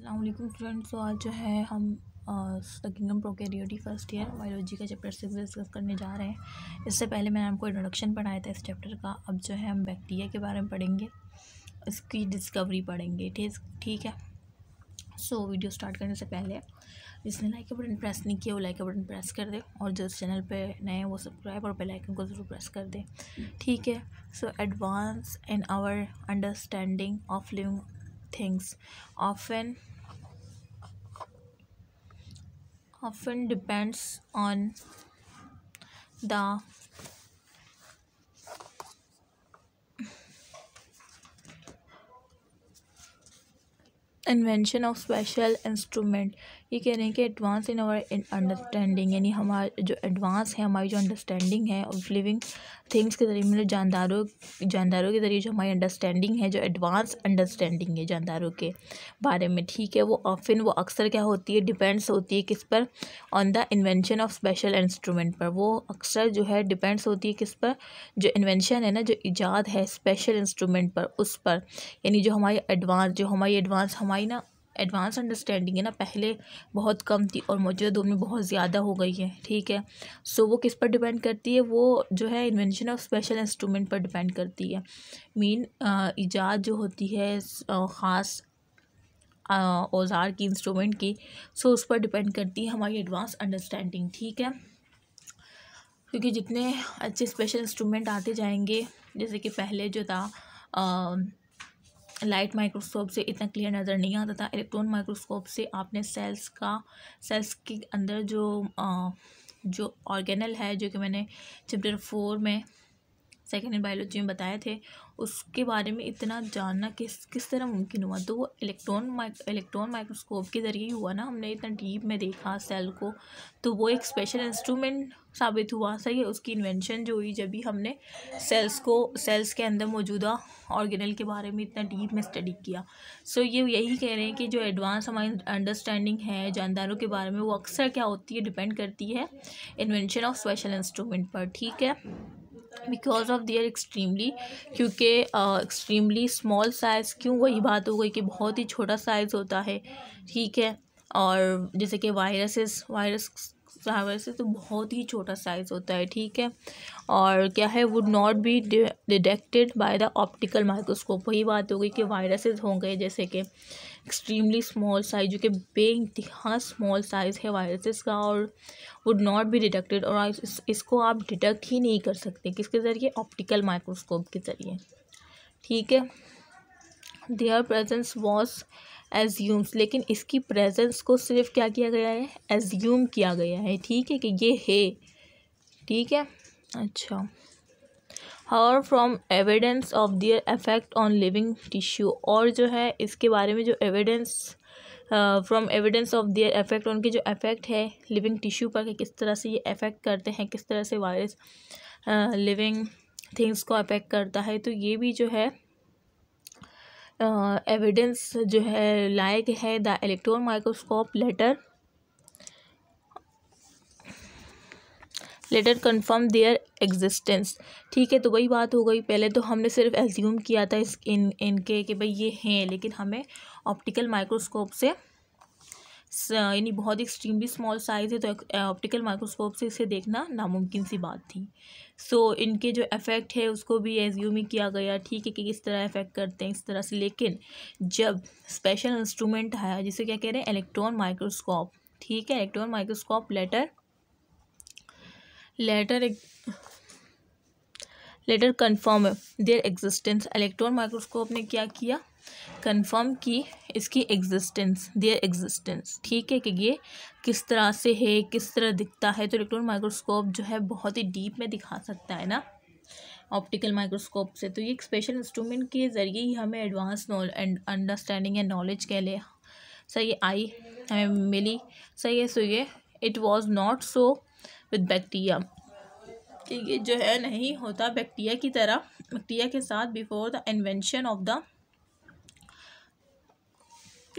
अल्लाम फ्रेंड्स तो आज जो है हम द किंगडम प्रो के फर्स्ट ईयर बायोलॉजी का चैप्टर सिक्स डिस्कस करने जा रहे हैं इससे पहले मैंने आपको इंट्रोडक्शन पढ़ाया था इस चैप्टर का अब जो है हम बैक्टीरिया के बारे में पढ़ेंगे इसकी डिस्कवरी पढ़ेंगे ठीक ठीक है सो so, वीडियो स्टार्ट करने से पहले जिसने लाइक का बटन प्रेस नहीं किया वो लाइक का बटन प्रेस कर दे और जो इस चैनल पर नए हैं वो सब्सक्राइब और बेलाइकन को ज़रूर प्रेस कर दें ठीक है so advance in our understanding of living things often often depends on the invention of special instrument ये कह रहे हैं कि एडवांस इन आवर अंडरस्टैंडिंग यानी हमारे जो एडवांस है हमारी जो अंडरस्टैंडिंग है ऑफ लिविंग थिंग्स के जरिए मतलब जानदारों जानदारों के ज़रिए जो हमारी अंडरस्टैंडिंग है जो एडवांस अंडरस्टैंडिंग है जानदारों के बारे में ठीक है वो ऑफिन वो अक्सर क्या होती है डिपेंड्स होती है किस पर on the invention of special instrument पर वो अक्सर जो है डिपेंड्स होती है किस पर जो इन्वेंशन है ना जो ईजाद है स्पेशल इंस्ट्रूमेंट पर उस पर यानी जो हमारी एडवांस जो हमारी एडवांस हमारी ना एडवांस अंडरस्टैंडिंग है ना पहले बहुत कम थी और मौजूदा दौर में बहुत ज़्यादा हो गई है ठीक है सो so, वो किस पर डिपेंड करती है वो जो है इन्वेंशन ऑफ स्पेशल इंस्ट्रूमेंट पर डिपेंड करती है मेन ईजाद जो होती है ख़ास औजार की इंस्ट्रूमेंट की सो उस पर डिपेंड करती है हमारी एडवांस अंडरस्टैंडिंग ठीक है क्योंकि जितने अच्छे स्पेशल इंस्ट्रूमेंट आते जाएंगे जैसे कि पहले जो था लाइट माइक्रोस्कोप से इतना क्लियर नज़र नहीं आता था इलेक्ट्रॉन माइक्रोस्कोप से आपने सेल्स का सेल्स के अंदर जो आ, जो ऑर्गेनल है जो कि मैंने चैप्टर फोर में सेकेंड इन बायोलॉजी में बताए थे उसके बारे में इतना जानना किस किस तरह मुमकिन हुआ तो वो इलेक्ट्रॉन माइक इलेक्ट्रॉन माइक्रोस्कोप के ज़रिए ही हुआ ना हमने इतना डीप में देखा सेल को तो वो एक स्पेशल इंस्ट्रूमेंट साबित हुआ सही है उसकी इन्वेंशन जो हुई जब भी हमने सेल्स को सेल्स के अंदर मौजूदा ऑर्गेनल के बारे में इतना डीप में स्टडी किया सो so, ये यही कह रहे हैं कि जो एडवांस हमारी अंडरस्टैंडिंग है जानदारों के बारे में वो अक्सर क्या होती है डिपेंड करती है इन्वेंशन ऑफ स्पेशल इंस्ट्रूमेंट पर ठीक है बिकॉज ऑफ दियर एक्सट्रीमली क्योंकि एक्सट्रीमली स्मॉल साइज़ क्यों वही बात हो गई कि बहुत ही छोटा साइज़ होता है ठीक है और जैसे कि वायरसेस वायरस वायरस तो बहुत ही छोटा साइज़ होता है ठीक है और क्या है would not be detected by the optical microscope वही बात हो गई कि वायरसेस होंगे जैसे कि एक्सट्रीमली स्मॉल साइज जो कि बेानतहा स्मॉल साइज़ है वायरसेस का और वुड नॉट बी डिटेक्टेड और इस, इसको आप डिटेक्ट ही नहीं कर सकते किसके ज़रिए ऑप्टिकल माइक्रोस्कोप के ज़रिए ठीक है देयर प्रेजेंस वॉज एज्यूम्स लेकिन इसकी प्रेजेंस को सिर्फ क्या किया गया है एज्यूम किया गया है ठीक है कि ये है ठीक है अच्छा हर from evidence of their effect on living tissue और जो है इसके बारे में जो evidence from evidence of their effect उनके जो इफेक्ट है लिविंग टिश्यू पर कि किस तरह से ये अफेक्ट करते हैं किस तरह से वायरस लिविंग थिंग्स को अफेक्ट करता है तो ये भी जो है एविडेंस uh, जो है लायक है the electron microscope later later confirm their existence ठीक है तो वही बात हो गई पहले तो हमने सिर्फ एज्यूम किया था इस इन इनके कि भाई ये हैं लेकिन हमें ऑप्टिकल माइक्रोस्कोप से यानी बहुत एक्सट्रीमली स्मॉल साइज़ है तो ऑप्टिकल माइक्रोस्कोप से इसे देखना नामुमकिन सी बात थी सो so, इनके जो इफ़ेक्ट है उसको भी एज्यूम ही किया गया ठीक है कि किस तरह इफ़ेक्ट करते हैं इस तरह से लेकिन जब स्पेशल इंस्ट्रूमेंट आया जिसे क्या कह रहे हैं इलेक्ट्रॉन माइक्रोस्कोप ठीक है electron microscope later later later confirm है देयर एग्जिस्टेंस इलेक्ट्रॉन माइक्रोस्कोप ने क्या किया कन्फर्म की इसकी एग्जिस्टेंस देयर एग्जिस्टेंस ठीक है कि ये किस तरह से है किस तरह दिखता है तो इलेक्ट्रॉन माइक्रोस्कोप जो है बहुत ही डीप में दिखा सकता है ना ऑप्टिकल माइक्रोस्कोप से तो ये एक स्पेशल इंस्ट्रूमेंट के ज़रिए ही हमें एडवांस एंड अंडरस्टैंडिंग या नॉलेज के लिए सही आई हमें मिली सही है सो ये it was not so with bacteria ठीक है जो है नहीं होता बैक्टीरिया की तरह बैक्टीरिया के साथ before the invention of the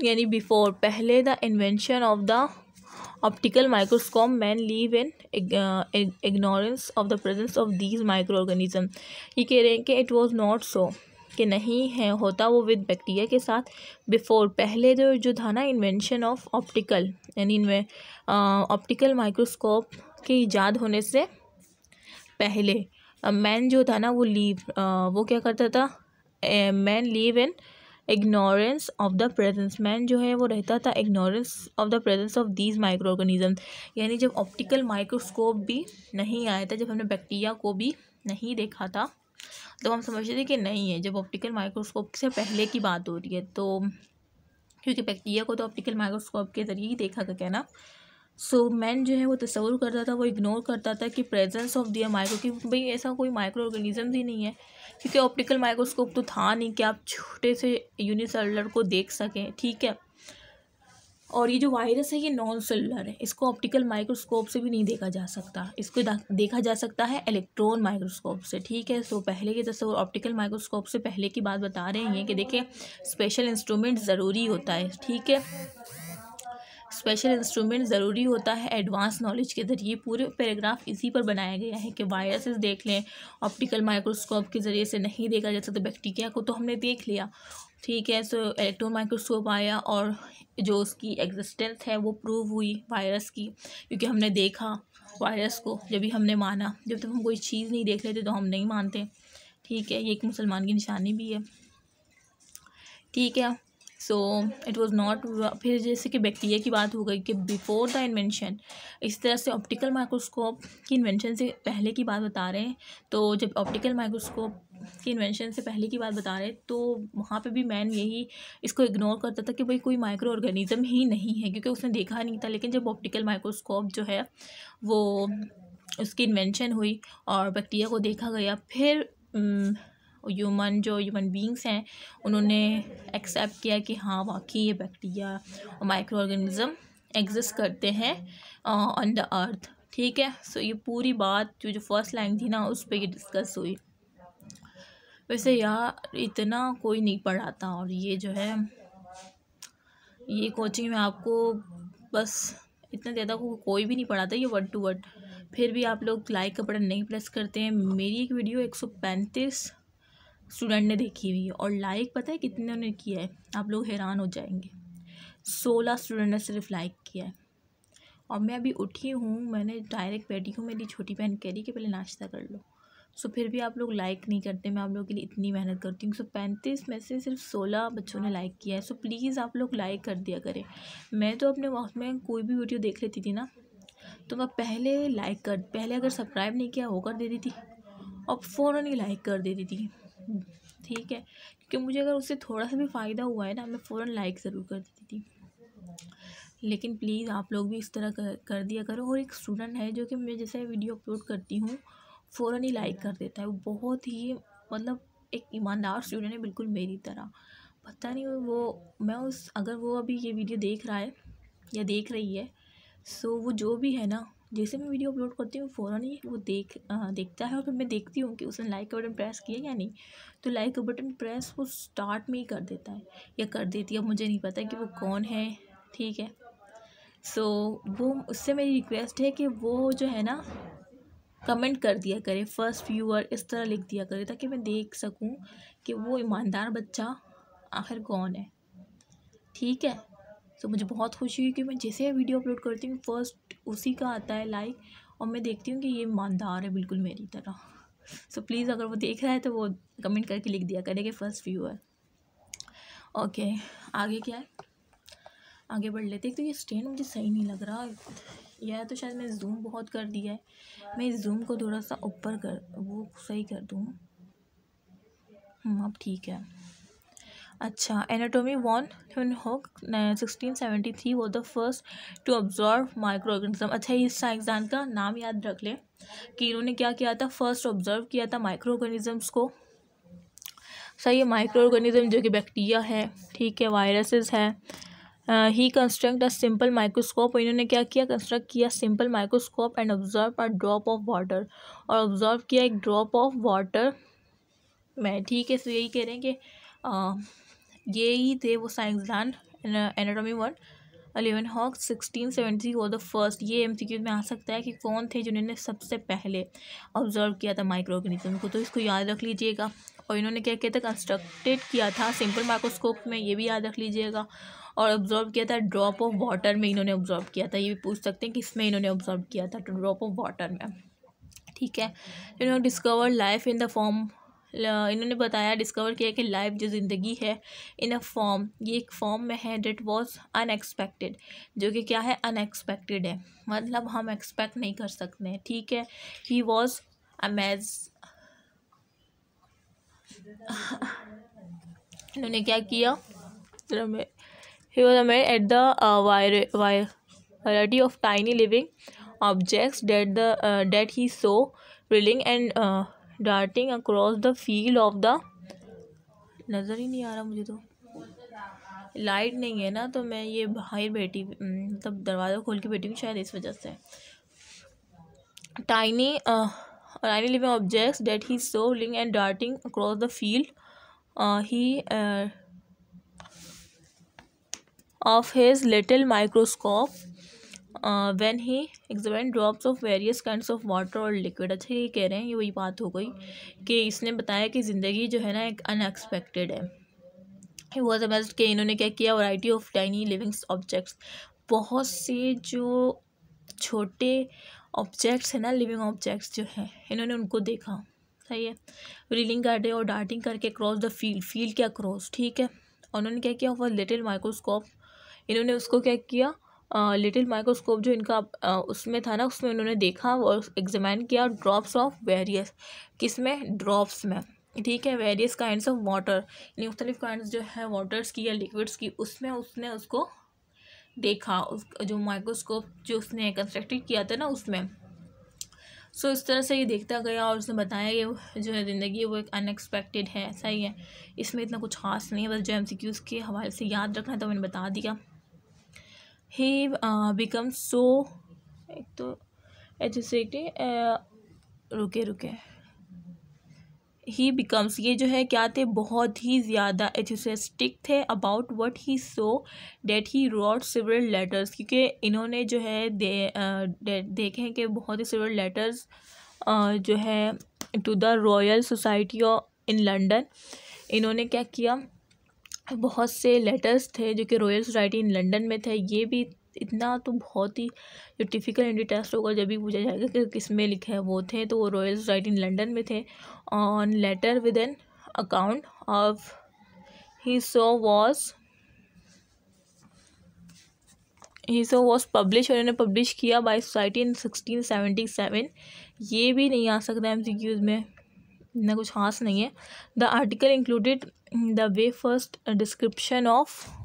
यानी बिफोर पहले the invention of the optical microscope man live in ignorance of the presence of these micro organism ये कह रहे हैं कि इट वाज नॉट सो कि नहीं है होता वो विद बैक्टीरिया के साथ बिफोर पहले जो जो था ना इन्वेंशन ऑफ ऑप्टिकल यानी ऑप्टिकल माइक्रोस्कोप uh, के ईजाद होने से पहले मैन जो था ना वो लीव वो क्या करता था man live in ignorance of the presence man जो है वो रहता था ignorance of the presence of these micro organism यानी जब ऑप्टिकल माइक्रोस्कोप भी नहीं आया था जब हमने बैक्टीरिया को भी नहीं देखा था तो हम समझते थे कि नहीं है जब ऑप्टिकल माइक्रोस्कोप से पहले की बात हो रही है तो क्योंकि बैक्टीरिया को तो ऑप्टिकल माइक्रोस्कोप के ज़रिए ही देखा गया ना सो so, मैन जो है वो तस्वूर करता था वो इग्नोर करता था कि प्रेजेंस ऑफ दिया माइक्रो कि भाई ऐसा कोई माइक्रो ऑर्गेनिज्म ही नहीं है क्योंकि ऑप्टिकल माइक्रोस्कोप तो था नहीं कि आप छोटे से यूनिसेलुलर को देख सकें ठीक है और ये जो वायरस है ये नॉन सेलुलर है इसको ऑप्टिकल माइक्रोस्कोप से भी नहीं देखा जा सकता इसको देखा जा सकता है इलेक्ट्रॉन माइक्रोस्कोप से ठीक है सो पहले के जैसे ऑप्टिकल माइक्रोस्कोप से पहले की बात बता रहे हैं कि देखिए स्पेशल इंस्ट्रूमेंट ज़रूरी होता है ठीक है स्पेशल इंस्ट्रूमेंट ज़रूरी होता है एडवांस नॉलेज के ज़रिए पूरे पैराग्राफ इसी पर बनाया गया है कि वायरसेस देख लें ऑप्टिकल माइक्रोस्कोप के ज़रिए से नहीं देखा जा सकता बैक्टीरिया को तो हमने देख लिया ठीक है सो इलेक्ट्रॉन माइक्रोस्कोप आया और जो उसकी एग्जिस्टेंस है वो प्रूव हुई वायरस की क्योंकि हमने देखा वायरस को जब भी हमने माना जब तक तो हम कोई चीज़ नहीं देख लेते तो हम नहीं मानते ठीक है ये एक मुसलमान की निशानी भी है ठीक है सो इट वॉज़ नॉट फिर जैसे कि बैक्टीरिया की बात हो गई कि बिफोर द इन्वेंशन इस तरह से ऑप्टिकल माइक्रोस्कोप की इन्वेंशन से पहले की बात बता रहे हैं तो जब ऑप्टिकल माइक्रोस्कोप की इन्वेंशन से पहले की बात बता रहे हैं तो वहाँ पे भी मैन यही इसको इग्नोर करता था कि भाई कोई माइक्रो ऑर्गेनिज़म ही नहीं है क्योंकि उसने देखा नहीं था लेकिन जब ऑप्टिकल माइक्रोस्कोप जो है वो उसकी इन्वेंशन हुई और बैक्टीरिया को देखा गया फिर ह्यूमन जो ह्यूमन बींग्स हैं उन्होंने एक्सेप्ट किया कि हाँ वाकई ये बैक्टीरिया और माइक्रो ऑर्गेनिज़म एग्जिस्ट करते हैं ऑन द अर्थ ठीक है सो so, ये पूरी बात जो जो फर्स्ट लाइन थी ना उस पर ये डिस्कस हुई वैसे यार इतना कोई नहीं पढ़ाता और ये जो है ये कोचिंग में आपको बस इतना ज़्यादा को कोई भी नहीं पढ़ाता ये वर्ड टू वर्ड फिर भी आप लोग लाइक का बटन नहीं प्रेस करते हैं मेरी एक वीडियो एक सौ पैंतीस स्टूडेंट ने देखी हुई है और लाइक पता है कितने ने किया है आप लोग हैरान हो जाएंगे सोलह स्टूडेंट ने सिर्फ लाइक किया है और मैं अभी उठी हूँ मैंने डायरेक्ट बैठी हूँ मेरी छोटी बहन कह रही कि पहले नाश्ता कर लो सो फिर भी आप लोग लाइक नहीं करते मैं आप लोगों के लिए इतनी मेहनत करती हूँ सो पैंतीस में से सिर्फ सोलह बच्चों ने लाइक किया है सो प्लीज़ आप लोग लाइक कर दिया करें मैं तो अपने वक्त में कोई भी वीडियो देख लेती थी ना तो मैं पहले लाइक कर पहले अगर सब्सक्राइब नहीं किया वो कर देती थी और फ़ौरन ही लाइक कर देती थी ठीक है क्योंकि मुझे अगर उससे थोड़ा सा भी फ़ायदा हुआ है ना मैं फ़ौर लाइक ज़रूर कर देती थी लेकिन प्लीज़ आप लोग भी इस तरह कर, कर दिया करो और एक स्टूडेंट है जो कि मैं जैसे वीडियो अपलोड करती हूँ फ़ौर ही लाइक कर देता है वो बहुत ही मतलब एक ईमानदार स्टूडेंट है बिल्कुल मेरी तरह पता नहीं वो मैं उस अगर वो अभी ये वीडियो देख रहा है या देख रही है सो वो जो भी है ना जैसे मैं वीडियो अपलोड करती हूँ फ़ौरन ही वो देख आ, देखता है और फिर मैं देखती हूँ कि उसने लाइक का बटन प्रेस किया या नहीं तो लाइक का बटन प्रेस वो स्टार्ट में ही कर देता है या कर देती है मुझे नहीं पता कि वो कौन है ठीक है सो so, वो उससे मेरी रिक्वेस्ट है कि वो जो है ना कमेंट कर दिया करे फ़र्स्ट व्यूअर इस तरह लिख दिया करे ताकि मैं देख सकूँ कि वो ईमानदार बच्चा आखिर कौन है ठीक है तो मुझे बहुत खुशी हुई कि मैं जैसे वीडियो अपलोड करती हूँ फर्स्ट उसी का आता है लाइक और मैं देखती हूँ कि ये ईमानदार है बिल्कुल मेरी तरह सो so, प्लीज़ अगर वो देख रहा है तो वो कमेंट करके लिख दिया करें कि फ़र्स्ट व्यू है ओके okay, आगे क्या है आगे बढ़ लेते हैं तो ये स्टैंड मुझे सही नहीं लग रहा यह तो शायद मैं जूम बहुत कर दिया है मैं इस जूम को थोड़ा सा ऊपर कर वो सही कर दूँ हम्म, अब ठीक है अच्छा एनाटोमी वॉन होक सिक्सटीन सेवेंटी थ्री वो the first to observe micro organism अच्छा इस साइंसदान का नाम याद रख लें कि इन्होंने क्या किया था फर्स्ट ऑब्जर्व किया था माइक्रो ऑर्गेनिजम्स को सही है माइक्रो ऑर्गेनिज्म जो कि बैक्टीरिया है ठीक है वायरसेस है he construct a simple microscope तो इन्होंने क्या किया कंस्ट्रक्ट किया simple microscope and observe a drop of water और ऑब्जर्व किया एक ड्रॉप ऑफ वाटर मैं ठीक है तो यही कह रहे हैं कि ये ही थे वो साइंसदान Antonie van Leeuwenhoek sixteen seventy वो द फर्स्ट ये एम में आ सकता है कि कौन थे जिन्होंने सबसे पहले ऑब्जर्व किया था माइक्रो ऑर्गेनिज्म को तो इसको याद रख लीजिएगा और इन्होंने क्या किया था कंस्ट्रक्टेड किया था सिंपल माइक्रोस्कोप में ये भी याद रख लीजिएगा और ऑब्जर्व किया था ड्रॉप ऑफ वाटर में इन्होंने ऑब्जर्व किया था ये भी पूछ सकते हैं कि इसमें इन्होंने ऑब्जर्व किया था ड्रॉप ऑफ वाटर में ठीक है इन्होंने discover life in the form इन्होंने बताया डिस्कवर किया कि लाइफ जो ज़िंदगी है इन अ फॉर्म ये एक फॉर्म में है डेट वॉज अनएक्सपेक्टेड जो कि क्या है अनएक्सपेक्टेड है मतलब हम एक्सपेक्ट नहीं कर सकते हैं ठीक है ही वॉज अमेज इन्होंने क्या किया he was amazed at the variety of tiny living objects that the that he saw reeling and darting across the field of the नज़र ही नहीं आ रहा मुझे तो लाइट नहीं है ना तो मैं ये बाहर बैठी हम्म, मतलब दरवाज़ा खोल के बैठी हूँ शायद इस वजह से tiny tiny living objects that he saw reeling and darting across the field he of his little microscope when he examine drops of various kind of water और लिक्विड अच्छा ये कह रहे हैं ये वही बात हो गई कि इसने बताया कि ज़िंदगी जो है ना एक अनएक्सपेक्टेड है वॉज अमेज कि इन्होंने क्या किया variety of tiny livings objects बहुत से जो छोटे ऑब्जेक्ट्स हैं ना लिविंग ऑब्जेक्ट्स जो हैं इन्होंने उनको देखा सही है रीलिंग गार्डे और डार्टिंग करके क्रॉस द फील्ड फील्ड के अक्रॉस ठीक है उन्होंने क्या किया वह लिटिल माइक्रोस्कोप इन्होंने उसको क्या किया लिटिल माइक्रोस्कोप जो इनका आ, उसमें था ना उसमें उन्होंने देखा और एग्जामिन किया ड्रॉप्स ऑफ वेरियस किस में ड्रॉप्स में ठीक है वेरियस काइंड्स ऑफ वाटर यानी मुख्तलिफ काइंड जो है वाटर्स की या लिक्विड्स की उसमें उसने उसको देखा उस जो माइक्रोस्कोप जो उसने कंस्ट्रक्टेड किया था ना उसमें सो so, इस तरह से ये देखता गया और उसने बताया ये जो है ज़िंदगी वो एक अनएक्सपेक्टेड है ऐसा ही है इसमें इतना कुछ खास नहीं है बस जो एम के हवाले से याद रखना था तो मैंने बता दिया he uh, becomes so एक तो एजुसेटे uh, रुके रुके ही बिकम्स ये जो है क्या थे बहुत ही ज़्यादा एजुसेस्टिक थे about what he saw that he wrote several letters क्योंकि इन्होंने जो है दे, uh, दे देखे हैं कि बहुत ही सिवरल लेटर्स uh, जो है to the Royal Society in London इन्होंने क्या किया बहुत से लेटर्स थे जो कि रॉयल सोसाइटी इन लंदन में थे ये भी इतना तो बहुत ही जो टिफिकल एंटी टेस्ट होगा जब भी पूछा जाएगा कि किस में लिखे हैं वो थे तो वो रॉयल सोसाइटी इन लंदन में थे on letter with an account of he saw was he saw was publish उन्होंने पब्लिश किया by society in sixteen seventy seven ये भी नहीं आ सकता एम सी क्यूज़ में इतना कुछ खास नहीं है the article included the way first description of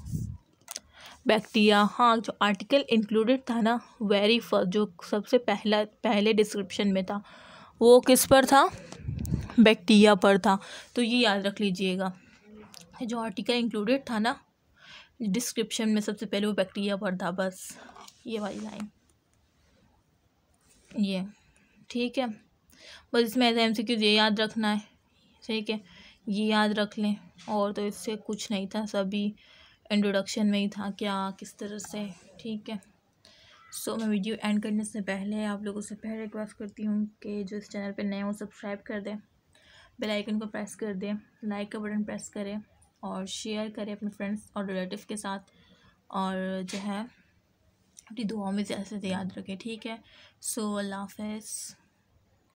bacteria हाँ जो आर्टिकल इंक्लूडेड था ना वेरी फर्स्ट जो सबसे पहला पहले डिस्क्रिप्शन में था वो किस पर था बैक्टीरिया पर था तो ये याद रख लीजिएगा जो आर्टिकल इंक्लूडेड था ना डिस्क्रिप्शन में सबसे पहले वो बैक्टीरिया पर था बस ये वाली लाइन ये ठीक है बस इसमें ऐसे एम सी ये याद रखना है ठीक है ये याद रख लें और तो इससे कुछ नहीं था सभी इंट्रोडक्शन में ही था क्या किस तरह से ठीक है सो so, मैं वीडियो एंड करने से पहले आप लोगों से पहले रिक्वेस्ट करती हूँ कि जो इस चैनल पे नए हो सब्सक्राइब कर दें बेल आइकन को प्रेस कर दें लाइक का बटन प्रेस करें और शेयर करें अपने फ्रेंड्स और रिलेटिव के साथ और जो है अपनी दुआओं में ज़्यादा से याद रखें ठीक है सो अल्लाह हाफ